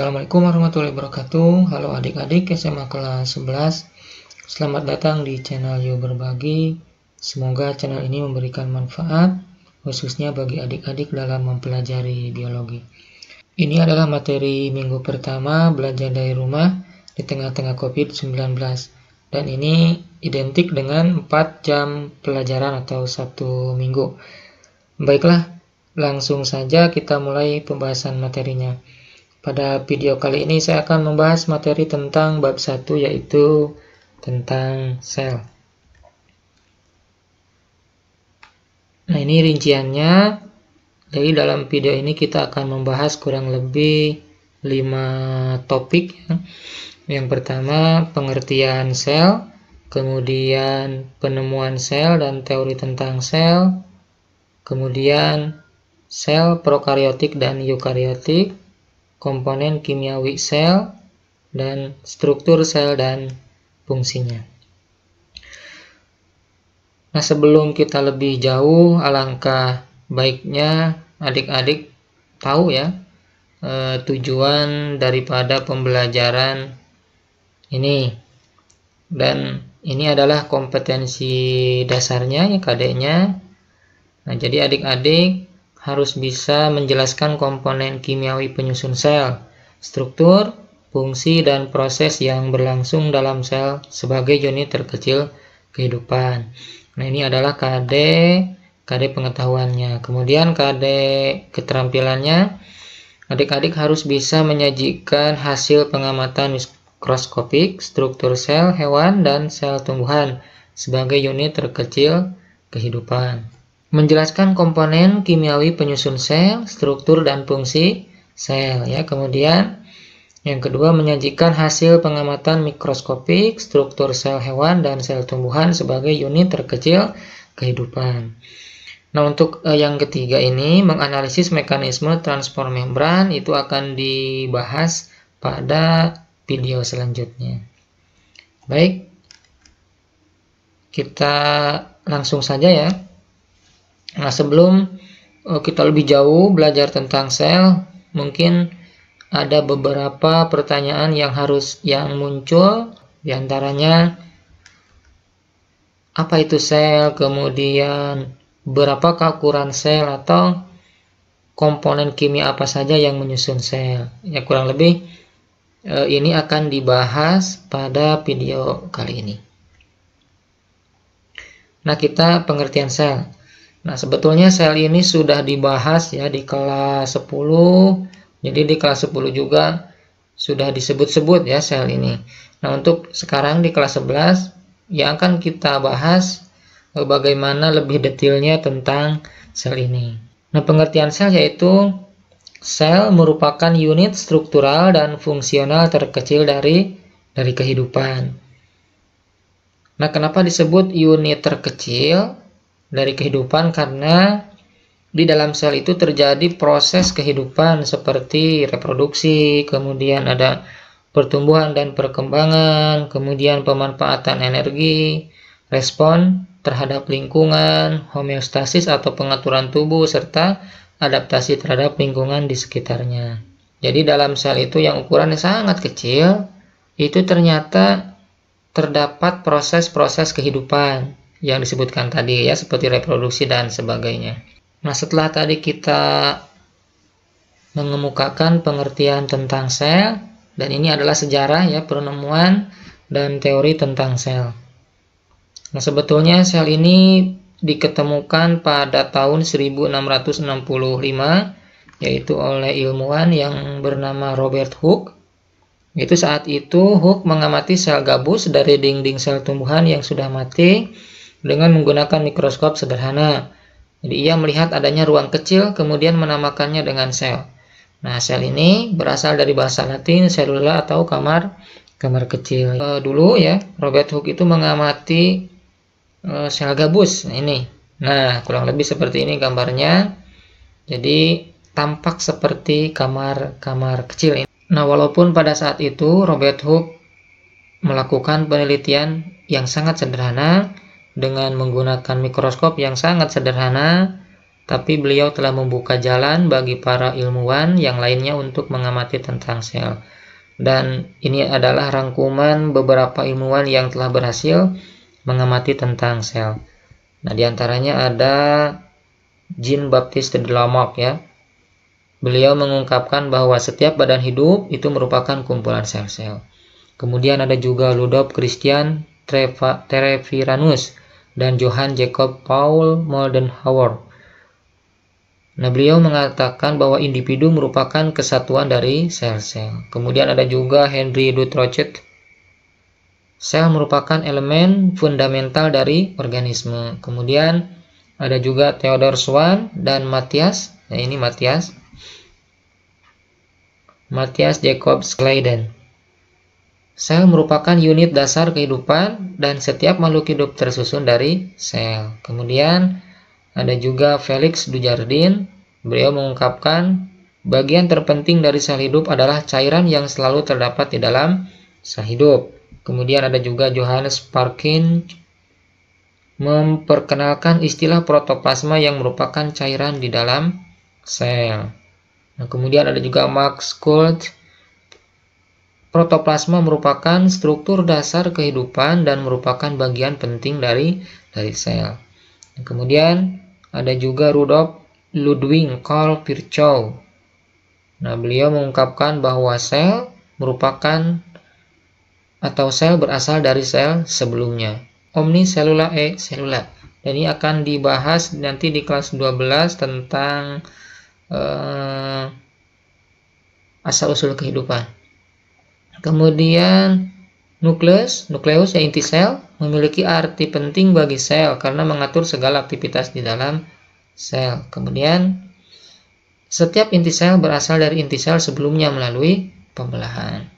Assalamualaikum warahmatullahi wabarakatuh Halo adik-adik SMA kelas 11 Selamat datang di channel You Berbagi Semoga channel ini memberikan manfaat khususnya bagi adik-adik dalam mempelajari biologi Ini adalah materi minggu pertama belajar dari rumah di tengah-tengah COVID-19 dan ini identik dengan 4 jam pelajaran atau satu minggu Baiklah, langsung saja kita mulai pembahasan materinya. Pada video kali ini saya akan membahas materi tentang bab 1 yaitu tentang sel. Nah, ini rinciannya. Jadi dalam video ini kita akan membahas kurang lebih 5 topik. Ya. Yang pertama pengertian sel, kemudian penemuan sel dan teori tentang sel, kemudian sel prokariotik dan eukariotik, komponen kimiawi sel, dan struktur sel dan fungsinya. Nah, sebelum kita lebih jauh, alangkah baiknya adik-adik tahu ya eh, tujuan daripada pembelajaran ini. Dan ini adalah kompetensi dasarnya ya KD-nya. Nah, jadi adik-adik harus bisa menjelaskan komponen kimiawi penyusun sel, struktur, fungsi, dan proses yang berlangsung dalam sel sebagai unit terkecil kehidupan. Nah, ini adalah KD, KD pengetahuannya. Kemudian KD keterampilannya, adik-adik harus bisa menyajikan hasil pengamatan mikroskopik, struktur sel hewan, dan sel tumbuhan sebagai unit terkecil kehidupan menjelaskan komponen kimiawi penyusun sel, struktur dan fungsi sel ya. Kemudian yang kedua menyajikan hasil pengamatan mikroskopik struktur sel hewan dan sel tumbuhan sebagai unit terkecil kehidupan. Nah, untuk eh, yang ketiga ini menganalisis mekanisme transport membran itu akan dibahas pada video selanjutnya. Baik. Kita langsung saja ya. Nah, sebelum eh, kita lebih jauh belajar tentang sel, mungkin ada beberapa pertanyaan yang harus yang muncul diantaranya apa itu sel, kemudian berapakah ukuran sel atau komponen kimia apa saja yang menyusun sel. Ya kurang lebih eh, ini akan dibahas pada video kali ini. Nah, kita pengertian sel. Nah, sebetulnya sel ini sudah dibahas ya di kelas 10. Jadi di kelas 10 juga sudah disebut-sebut ya sel ini. Nah, untuk sekarang di kelas 11 yang akan kita bahas eh, bagaimana lebih detailnya tentang sel ini. Nah, pengertian sel yaitu sel merupakan unit struktural dan fungsional terkecil dari dari kehidupan. Nah, kenapa disebut unit terkecil? dari kehidupan karena di dalam sel itu terjadi proses kehidupan seperti reproduksi, kemudian ada pertumbuhan dan perkembangan, kemudian pemanfaatan energi, respon terhadap lingkungan, homeostasis atau pengaturan tubuh, serta adaptasi terhadap lingkungan di sekitarnya. Jadi dalam sel itu yang ukurannya sangat kecil, itu ternyata terdapat proses-proses kehidupan yang disebutkan tadi ya seperti reproduksi dan sebagainya. Nah, setelah tadi kita mengemukakan pengertian tentang sel dan ini adalah sejarah ya penemuan dan teori tentang sel. Nah, sebetulnya sel ini diketemukan pada tahun 1665 yaitu oleh ilmuwan yang bernama Robert Hooke. Itu saat itu Hooke mengamati sel gabus dari dinding sel tumbuhan yang sudah mati dengan menggunakan mikroskop sederhana. Jadi ia melihat adanya ruang kecil kemudian menamakannya dengan sel. Nah, sel ini berasal dari bahasa Latin "cellula" atau kamar kamar kecil. E, dulu ya, Robert Hooke itu mengamati e, sel gabus ini. Nah, kurang lebih seperti ini gambarnya. Jadi tampak seperti kamar-kamar kecil ini. Nah, walaupun pada saat itu Robert Hooke melakukan penelitian yang sangat sederhana, dengan menggunakan mikroskop yang sangat sederhana, tapi beliau telah membuka jalan bagi para ilmuwan yang lainnya untuk mengamati tentang sel. Dan ini adalah rangkuman beberapa ilmuwan yang telah berhasil mengamati tentang sel. Nah, diantaranya ada Jean Baptiste de Lamarck ya. Beliau mengungkapkan bahwa setiap badan hidup itu merupakan kumpulan sel-sel. Kemudian ada juga Ludov Christian Treviranus dan Johann Jacob Paul Moldenhauer. Nah, beliau mengatakan bahwa individu merupakan kesatuan dari sel-sel. Kemudian ada juga Henry Dutrochet. Sel merupakan elemen fundamental dari organisme. Kemudian ada juga Theodor Swan dan Matthias. Nah, ini Matthias. Matthias Jacob Schleiden. Sel merupakan unit dasar kehidupan dan setiap makhluk hidup tersusun dari sel. Kemudian ada juga Felix Dujardin, beliau mengungkapkan bagian terpenting dari sel hidup adalah cairan yang selalu terdapat di dalam sel hidup. Kemudian ada juga Johannes Parkin memperkenalkan istilah protoplasma yang merupakan cairan di dalam sel. Nah, kemudian ada juga Max Kult Protoplasma merupakan struktur dasar kehidupan dan merupakan bagian penting dari dari sel. Kemudian ada juga Rudolf Ludwig Karl Virchow. Nah, beliau mengungkapkan bahwa sel merupakan atau sel berasal dari sel sebelumnya. Omniselula e cellula. Dan ini akan dibahas nanti di kelas 12 tentang eh, asal-usul kehidupan. Kemudian nukleus, nukleus ya inti sel, memiliki arti penting bagi sel karena mengatur segala aktivitas di dalam sel. Kemudian setiap inti sel berasal dari inti sel sebelumnya melalui pembelahan.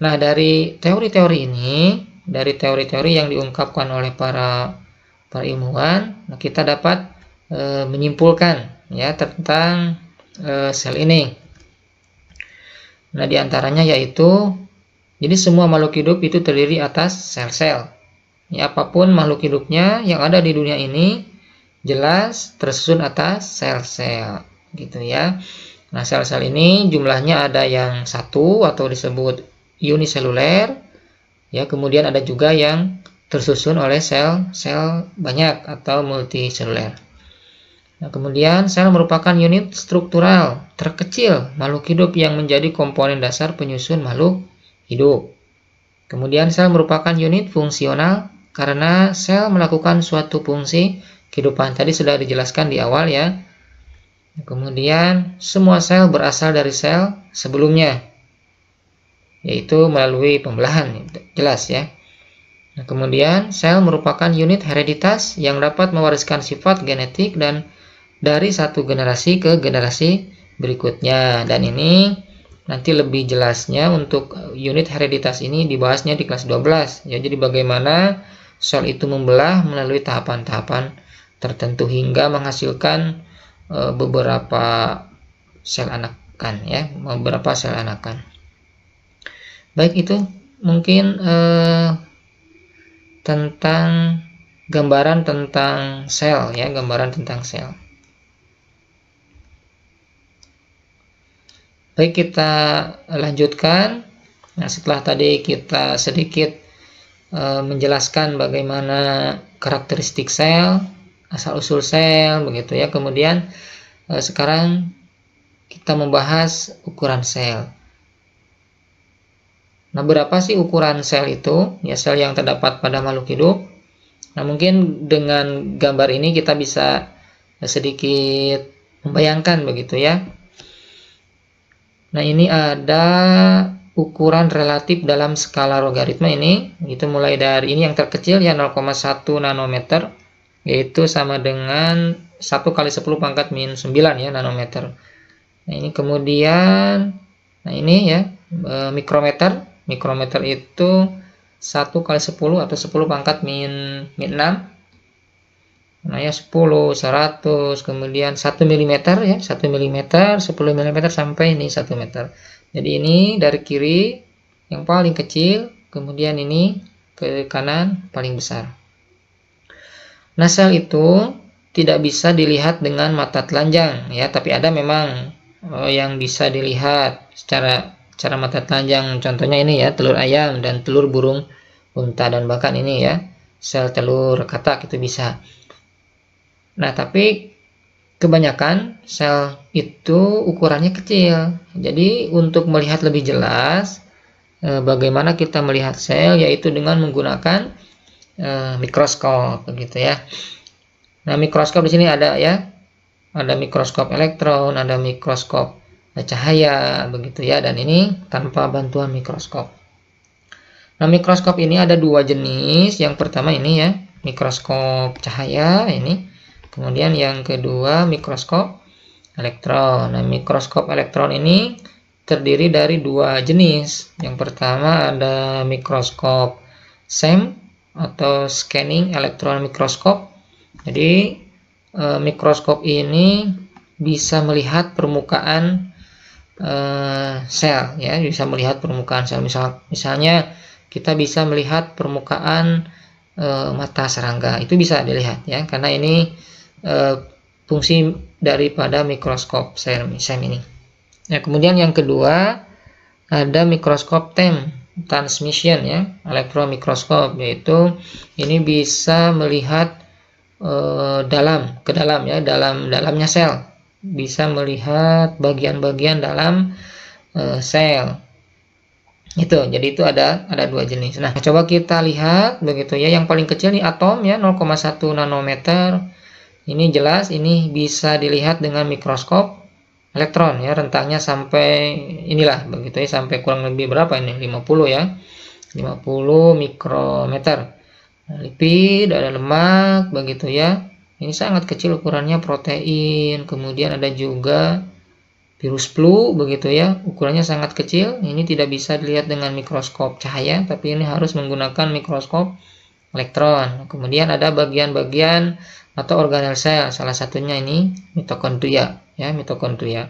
Nah, dari teori-teori ini, dari teori-teori yang diungkapkan oleh para para ilmuwan, nah, kita dapat e, menyimpulkan ya tentang e, sel ini. Nah, diantaranya yaitu jadi semua makhluk hidup itu terdiri atas sel-sel. Ya, apapun makhluk hidupnya yang ada di dunia ini jelas tersusun atas sel-sel gitu ya. Nah, sel-sel ini jumlahnya ada yang satu atau disebut uniseluler. Ya, kemudian ada juga yang tersusun oleh sel-sel banyak atau multiseluler. Nah, kemudian sel merupakan unit struktural terkecil makhluk hidup yang menjadi komponen dasar penyusun makhluk hidup. Kemudian sel merupakan unit fungsional karena sel melakukan suatu fungsi kehidupan. Tadi sudah dijelaskan di awal ya. Kemudian semua sel berasal dari sel sebelumnya yaitu melalui pembelahan. Jelas ya. Nah, kemudian sel merupakan unit hereditas yang dapat mewariskan sifat genetik dan dari satu generasi ke generasi berikutnya dan ini Nanti lebih jelasnya untuk eh, unit hereditas ini dibahasnya di kelas 12 ya. Jadi bagaimana sel itu membelah melalui tahapan-tahapan tertentu hingga menghasilkan eh, beberapa sel anakan ya, beberapa sel anakan. Baik itu mungkin e, tentang gambaran tentang sel ya, gambaran tentang sel. Baik, kita lanjutkan. Nah, setelah tadi kita sedikit e, menjelaskan bagaimana karakteristik sel, asal-usul sel, begitu ya. Kemudian e, sekarang kita membahas ukuran sel. Nah, berapa sih ukuran sel itu? Ya, sel yang terdapat pada makhluk hidup. Nah, mungkin dengan gambar ini kita bisa sedikit membayangkan begitu ya Nah, ini ada ukuran relatif dalam skala logaritma ini. Itu mulai dari ini yang terkecil ya 0,1 nanometer, yaitu sama dengan 1 kali 10 pangkat min 9 ya nanometer. Nah, ini kemudian nah ini ya e, mikrometer. Mikrometer itu 1 kali 10 atau 10 pangkat min, min 6 Nah ya 10, 100, kemudian 1 mm ya, 1 mm, 10 mm sampai ini 1 meter. Jadi ini dari kiri yang paling kecil, kemudian ini ke kanan paling besar. Nah, sel itu tidak bisa dilihat dengan mata telanjang ya, tapi ada memang oh, yang bisa dilihat secara cara mata telanjang. Contohnya ini ya, telur ayam dan telur burung unta dan bahkan ini ya, sel telur katak itu bisa. Nah, tapi kebanyakan sel itu ukurannya kecil. Jadi untuk melihat lebih jelas e, bagaimana kita melihat sel yaitu dengan menggunakan e, mikroskop begitu ya. Nah, mikroskop di sini ada ya. Ada mikroskop elektron, ada mikroskop cahaya begitu ya dan ini tanpa bantuan mikroskop. Nah, mikroskop ini ada dua jenis. Yang pertama ini ya, mikroskop cahaya ini Kemudian yang kedua mikroskop elektron. Nah, mikroskop elektron ini terdiri dari dua jenis. Yang pertama ada mikroskop SEM atau scanning elektron mikroskop. Jadi e, mikroskop ini bisa melihat permukaan e, sel ya, bisa melihat permukaan sel. Misal misalnya kita bisa melihat permukaan e, mata serangga. Itu bisa dilihat ya karena ini Eh, fungsi daripada mikroskop SEM ini. Nah, kemudian yang kedua ada mikroskop TEM transmission ya, elektromikroskop yaitu ini bisa melihat uh, dalam ke dalam ya, dalam dalamnya sel. Bisa melihat bagian-bagian dalam eh, sel itu jadi itu ada ada dua jenis nah coba kita lihat begitu ya yang paling kecil nih atom ya 0,1 nanometer ini jelas, ini bisa dilihat dengan mikroskop elektron ya, rentangnya sampai inilah begitu ya, sampai kurang lebih berapa ini? 50 ya. 50 mikrometer. Nah, lipid, ada lemak begitu ya. Ini sangat kecil ukurannya protein, kemudian ada juga virus flu begitu ya. Ukurannya sangat kecil, ini tidak bisa dilihat dengan mikroskop cahaya, tapi ini harus menggunakan mikroskop elektron. Kemudian ada bagian-bagian atau organel sel salah satunya ini mitokondria ya mitokondria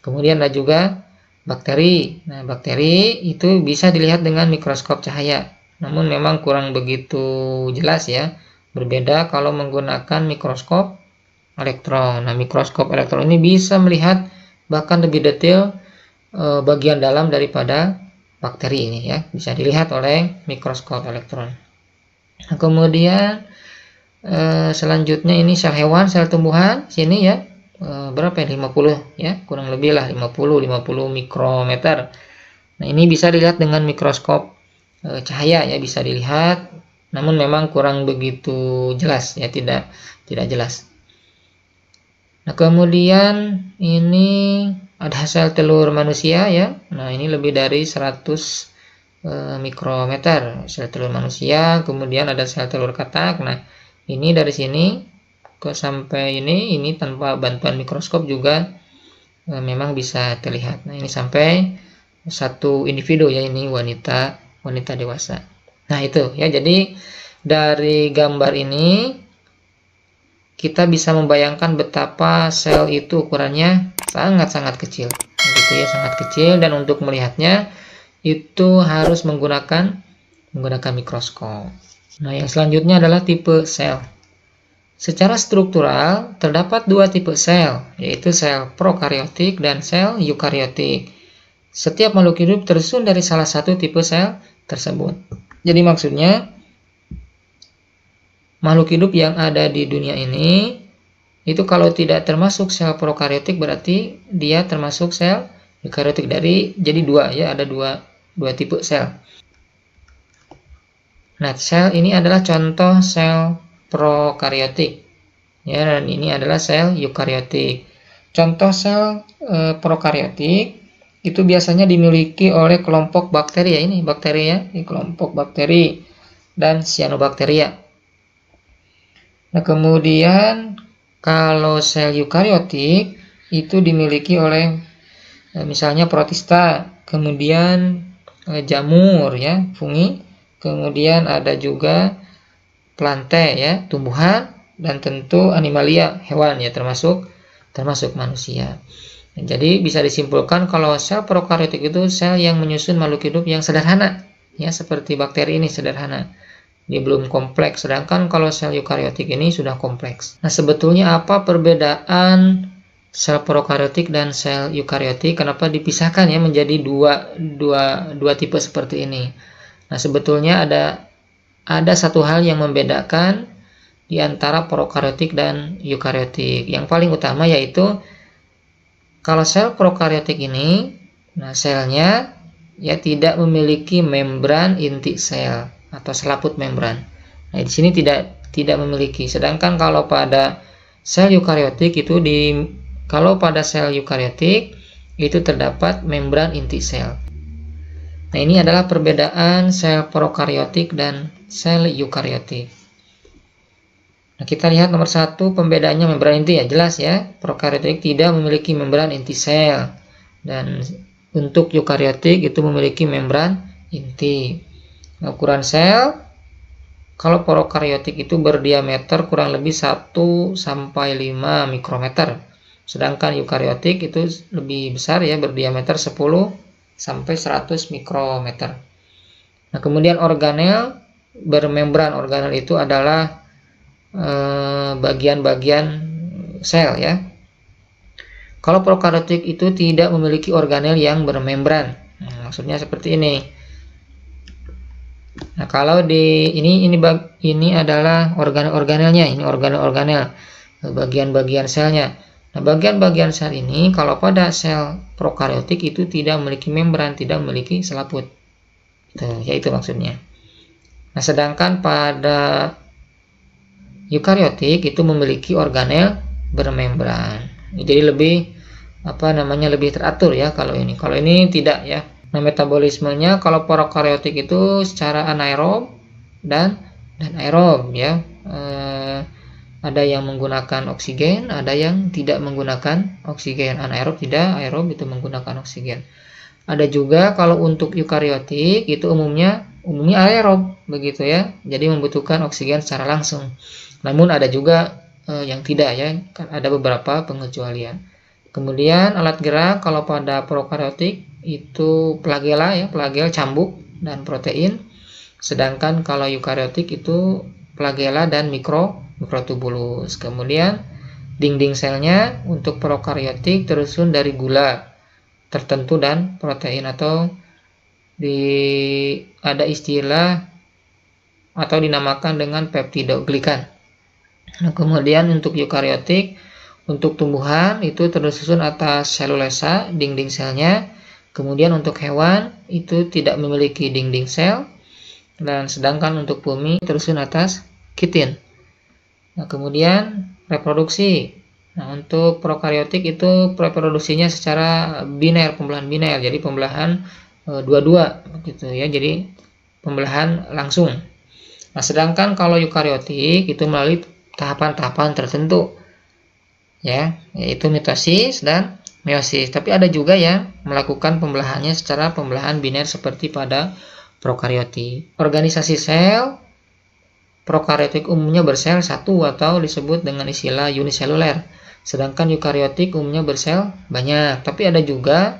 kemudian ada juga bakteri nah bakteri itu bisa dilihat dengan mikroskop cahaya namun memang kurang begitu jelas ya berbeda kalau menggunakan mikroskop elektron nah mikroskop elektron ini bisa melihat bahkan lebih detail e, bagian dalam daripada bakteri ini ya bisa dilihat oleh mikroskop elektron nah, kemudian Eh, selanjutnya ini sel hewan sel tumbuhan sini ya eh, berapa ya 50 ya kurang lebih lah 50 50 mikrometer nah ini bisa dilihat dengan mikroskop eh, cahaya ya bisa dilihat namun memang kurang begitu jelas ya tidak tidak jelas nah kemudian ini ada sel telur manusia ya nah ini lebih dari 100 mikrometer sel telur manusia kemudian ada sel telur katak nah ini dari sini ke sampai ini ini tanpa bantuan mikroskop juga e, memang bisa terlihat nah ini sampai satu individu ya ini wanita wanita dewasa nah itu ya jadi dari gambar ini kita bisa membayangkan betapa sel itu ukurannya sangat-sangat kecil gitu ya sangat kecil dan untuk melihatnya itu harus menggunakan menggunakan mikroskop Nah, yang selanjutnya adalah tipe sel. Secara struktural, terdapat dua tipe sel, yaitu sel prokariotik dan sel eukariotik. Setiap makhluk hidup tersusun dari salah satu tipe sel tersebut. Jadi maksudnya, makhluk hidup yang ada di dunia ini, itu kalau tidak termasuk sel prokariotik berarti dia termasuk sel eukariotik dari jadi dua ya ada dua dua tipe sel. Nah, sel ini adalah contoh sel prokariotik. Ya, dan ini adalah sel eukariotik. Contoh sel e, prokariotik itu biasanya dimiliki oleh kelompok bakteri ya ini, bakteri ya, ini kelompok bakteri dan cyanobacteria. Nah, kemudian kalau sel eukariotik itu dimiliki oleh e, misalnya protista, kemudian e, jamur ya, fungi kemudian ada juga plantae ya tumbuhan dan tentu animalia hewan ya termasuk termasuk manusia. Jadi bisa disimpulkan kalau sel prokaryotik itu sel yang menyusun makhluk hidup yang sederhana ya seperti bakteri ini sederhana. Dia belum kompleks sedangkan kalau sel eukariotik ini sudah kompleks. Nah, sebetulnya apa perbedaan sel prokaryotik dan sel eukariotik? Kenapa dipisahkan ya menjadi dua dua dua tipe seperti ini? Nah, sebetulnya ada ada satu hal yang membedakan di antara prokaryotik dan eukaryotik. Yang paling utama yaitu kalau sel prokaryotik ini, nah selnya ya tidak memiliki membran inti sel atau selaput membran. Nah, di sini tidak tidak memiliki. Sedangkan kalau pada sel eukariotik itu di kalau pada sel eukariotik itu terdapat membran inti sel. Nah, ini adalah perbedaan sel prokariotik dan sel eukariotik. Nah, kita lihat nomor satu pembedaannya membran inti ya jelas ya prokariotik tidak memiliki membran inti sel dan untuk eukariotik itu memiliki membran inti nah, ukuran sel kalau prokariotik itu berdiameter kurang lebih 1 sampai 5 mikrometer sedangkan eukariotik itu lebih besar ya berdiameter 10 sampai 100 mikrometer. Nah, kemudian organel bermembran organel itu adalah eh, bagian-bagian eh, sel ya. Kalau prokaryotik itu tidak memiliki organel yang bermembran. Nah, maksudnya seperti ini. Nah, kalau di ini ini ini adalah organel-organelnya, ini organel-organel bagian-bagian selnya. Nah, bagian-bagian sel ini kalau pada sel prokariotik itu tidak memiliki membran, tidak memiliki selaput. Itu, ya itu maksudnya. Nah, sedangkan pada eukariotik itu memiliki organel bermembran. Jadi lebih apa namanya lebih teratur ya kalau ini. Kalau ini tidak ya. Nah, metabolismenya kalau prokariotik itu secara anaerob dan dan aerob ya. Eh, ada yang menggunakan oksigen, ada yang tidak menggunakan oksigen. Anaerob tidak, aerob itu menggunakan oksigen. Ada juga kalau untuk eukariotik itu umumnya umumnya aerob begitu ya. Jadi membutuhkan oksigen secara langsung. Namun ada juga eh, yang tidak ya, kan ada beberapa pengecualian. Kemudian alat gerak kalau pada prokariotik itu flagela ya, flagel cambuk dan protein. Sedangkan kalau eukariotik itu flagela dan mikro mikrotubulus. Kemudian dinding selnya untuk prokariotik tersusun dari gula tertentu dan protein atau di ada istilah atau dinamakan dengan peptidoglikan. Nah, kemudian untuk eukariotik untuk tumbuhan itu tersusun atas selulosa, dinding selnya. Kemudian untuk hewan itu tidak memiliki dinding sel dan sedangkan untuk bumi tersusun atas kitin. Nah, kemudian reproduksi. Nah, untuk prokariotik itu reproduksinya secara biner, pembelahan biner. Jadi pembelahan eh, dua-dua e, gitu ya. Jadi pembelahan langsung. Nah, sedangkan kalau eukariotik itu melalui tahapan-tahapan tertentu. Ya, yaitu mitosis dan meiosis. Tapi ada juga ya melakukan pembelahannya secara pembelahan biner seperti pada prokariotik. Organisasi sel Prokariotik umumnya bersel satu atau disebut dengan istilah uniseluler. Sedangkan eukariotik umumnya bersel banyak, tapi ada juga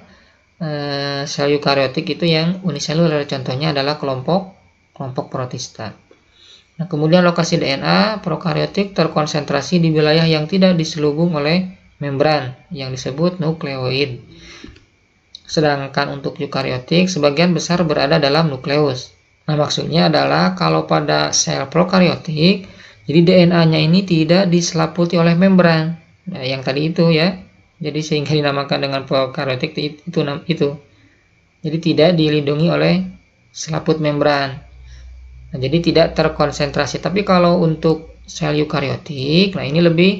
eh, sel eukariotik itu yang uniseluler. Contohnya adalah kelompok kelompok protista. Nah, kemudian lokasi DNA prokariotik terkonsentrasi di wilayah yang tidak diselubung oleh membran yang disebut nukleoid. Sedangkan untuk eukariotik sebagian besar berada dalam nukleus. Nah, maksudnya adalah kalau pada sel prokariotik, jadi DNA-nya ini tidak diselaputi oleh membran. Nah, yang tadi itu ya. Jadi sehingga dinamakan dengan prokariotik itu itu. Jadi tidak dilindungi oleh selaput membran. Nah, jadi tidak terkonsentrasi. Tapi kalau untuk sel eukariotik, nah ini lebih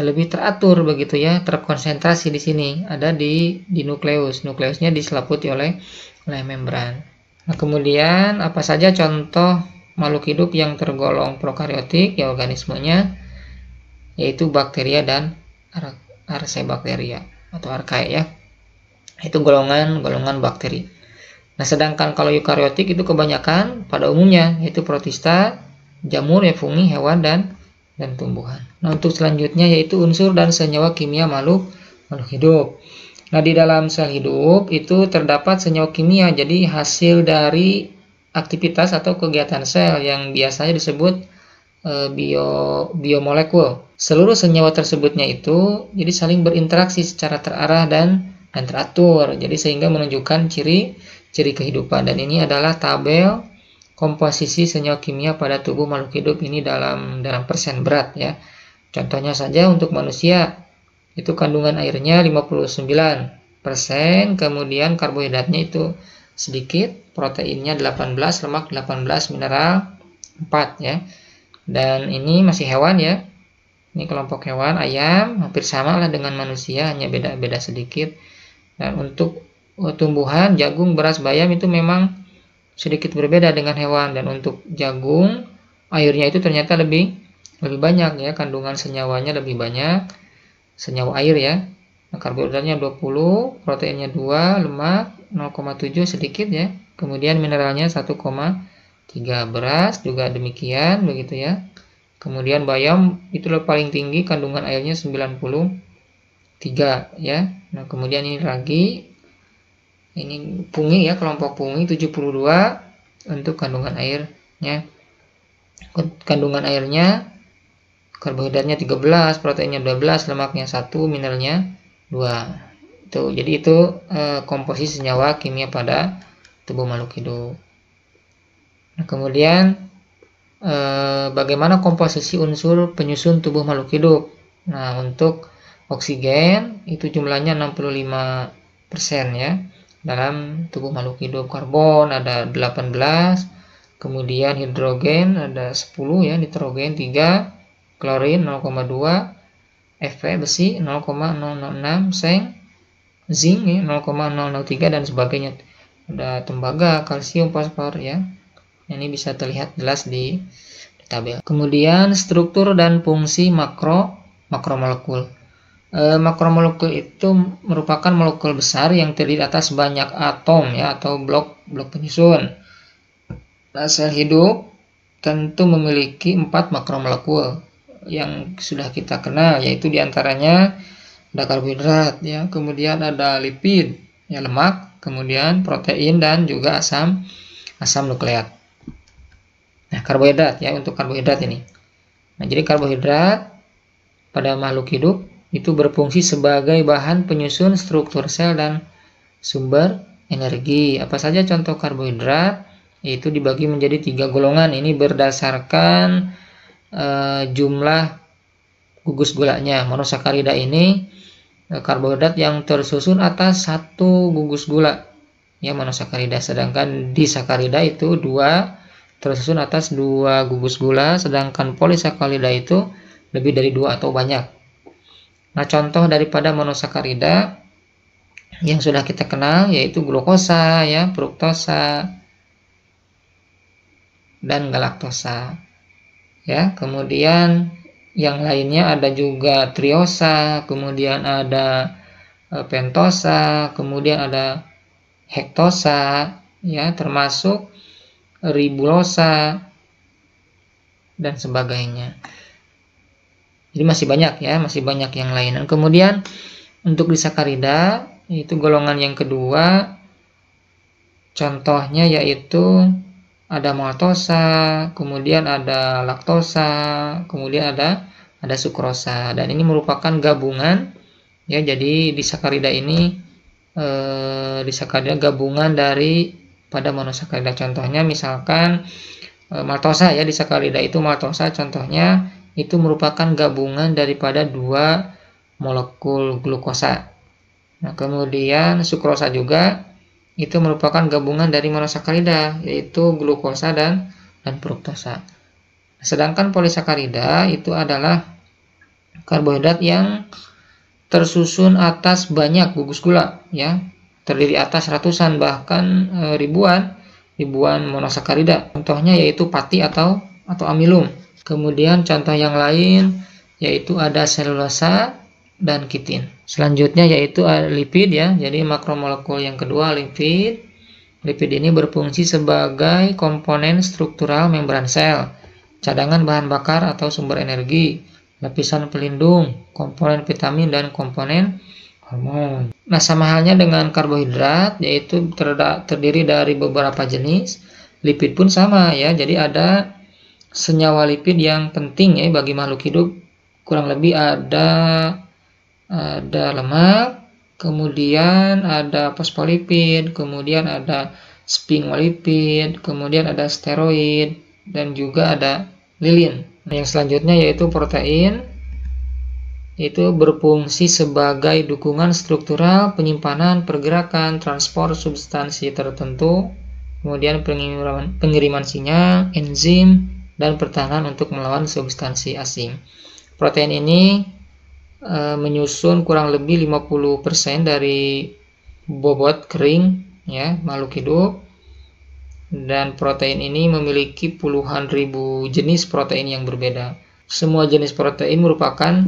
lebih teratur begitu ya, terkonsentrasi di sini. Ada di di nukleus. Nukleusnya diselaputi oleh oleh membran. Nah, kemudian apa saja contoh makhluk hidup yang tergolong prokariotik ya organismenya yaitu bakteria dan arsebakteria atau arkae ya. Itu golongan-golongan bakteri. Nah, sedangkan kalau eukariotik itu kebanyakan pada umumnya yaitu protista, jamur, ya fungi, hewan dan dan tumbuhan. Nah, untuk selanjutnya yaitu unsur dan senyawa kimia makhluk makhluk hidup. Nah, di dalam sel hidup itu terdapat senyawa kimia, jadi hasil dari aktivitas atau kegiatan sel yang biasanya disebut eh, bio biomolekul. Seluruh senyawa tersebutnya itu jadi saling berinteraksi secara terarah dan dan teratur. Jadi sehingga menunjukkan ciri-ciri kehidupan dan ini adalah tabel komposisi senyawa kimia pada tubuh makhluk hidup ini dalam dalam persen berat ya. Contohnya saja untuk manusia itu kandungan airnya 59%, kemudian karbohidratnya itu sedikit, proteinnya 18, lemak 18, mineral 4 ya. Dan ini masih hewan ya. Ini kelompok hewan ayam hampir sama lah dengan manusia, hanya beda-beda sedikit. Dan untuk eh, tumbuhan jagung, beras, bayam itu memang sedikit berbeda dengan hewan dan untuk jagung airnya itu ternyata lebih lebih banyak ya kandungan senyawanya lebih banyak senyawa air ya. Nah, karbohidratnya 20, proteinnya 2, lemak 0,7 sedikit ya. Kemudian mineralnya 1,3 beras juga demikian begitu ya. Kemudian bayam itu paling tinggi kandungan airnya 93 ya. Nah, kemudian ini lagi ini pungi ya, kelompok pungi 72 untuk kandungan airnya. Kandungan airnya karbohidratnya 13, proteinnya 12, lemaknya 1, mineralnya 2. Itu, jadi itu e, eh, komposisi senyawa kimia pada tubuh makhluk hidup. Nah, kemudian e, bagaimana komposisi unsur penyusun tubuh makhluk hidup? Nah, untuk oksigen itu jumlahnya 65% ya dalam tubuh makhluk hidup karbon ada 18 kemudian hidrogen ada 10 ya nitrogen 3 klorin 0,2 Fe besi 0,006 seng zinc 0,003 dan sebagainya ada tembaga kalsium fosfor ya ini bisa terlihat jelas di, di tabel kemudian struktur dan fungsi makro makromolekul e, makromolekul itu merupakan molekul besar yang terdiri atas banyak atom ya atau blok blok penyusun nah, sel hidup tentu memiliki empat makromolekul yang hmm. sudah kita kenal yaitu diantaranya ada karbohidrat ya kemudian ada lipid ya lemak kemudian protein dan juga asam asam nukleat nah karbohidrat ya untuk karbohidrat ini nah jadi karbohidrat pada makhluk hidup itu berfungsi sebagai bahan penyusun struktur sel dan sumber energi apa saja contoh karbohidrat itu dibagi menjadi tiga golongan ini berdasarkan Eh, jumlah gugus gulanya. Monosakarida ini e, karbohidrat yang tersusun atas satu gugus gula. Ya, monosakarida. Sedangkan disakarida itu dua tersusun atas dua gugus gula, sedangkan polisakarida itu lebih dari dua atau banyak. Nah, contoh daripada monosakarida yang sudah kita kenal yaitu glukosa ya fruktosa dan galaktosa ya kemudian yang lainnya ada juga triosa kemudian ada e, pentosa kemudian ada hektosa ya termasuk ribulosa dan sebagainya jadi masih banyak ya masih banyak yang lain dan kemudian untuk disakarida itu golongan yang kedua contohnya yaitu ada maltosa, kemudian ada laktosa, kemudian ada ada sukrosa dan ini merupakan gabungan ya jadi disakarida ini eh, disakarida gabungan dari pada monosakarida contohnya misalkan eh, maltosa ya disakarida itu maltosa contohnya itu merupakan gabungan daripada dua molekul glukosa nah kemudian sukrosa juga itu merupakan gabungan dari monosakarida yaitu glukosa dan dan fruktosa. Sedangkan polisakarida itu adalah karbohidrat yang tersusun atas banyak gugus gula ya, terdiri atas ratusan bahkan e, ribuan ribuan monosakarida. Contohnya yaitu pati atau atau amilum. Kemudian contoh yang lain yaitu ada selulosa dan kitin. Selanjutnya yaitu lipid ya. Jadi makromolekul yang kedua lipid. Lipid ini berfungsi sebagai komponen struktural membran sel, cadangan bahan bakar atau sumber energi, lapisan pelindung, komponen vitamin dan komponen hormon. Nah, sama halnya dengan karbohidrat yaitu terdiri dari beberapa jenis. Lipid pun sama ya. Jadi ada senyawa lipid yang penting ya bagi makhluk hidup. Kurang lebih ada ada lemak, kemudian ada fosfolipid, kemudian ada sphingolipid, kemudian ada steroid, dan juga ada lilin. Nah, yang selanjutnya yaitu protein, itu berfungsi sebagai dukungan struktural penyimpanan pergerakan transport substansi tertentu, kemudian pengiriman, pengiriman sinyal, enzim, dan pertahanan untuk melawan substansi asing. Protein ini Eh, menyusun kurang lebih 50% dari bobot kering ya makhluk hidup dan protein ini memiliki puluhan ribu jenis protein yang berbeda. Semua jenis protein merupakan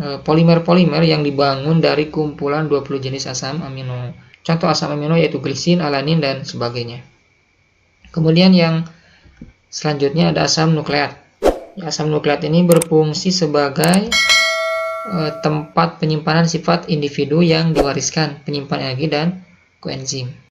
eh, polimer-polimer yang dibangun dari kumpulan 20 jenis asam amino. Contoh asam amino yaitu glisin, alanin, dan sebagainya. Kemudian yang selanjutnya ada asam nukleat. Asam nukleat ini berfungsi sebagai Eh, tempat penyimpanan sifat individu yang diwariskan, penyimpan energi dan koenzim.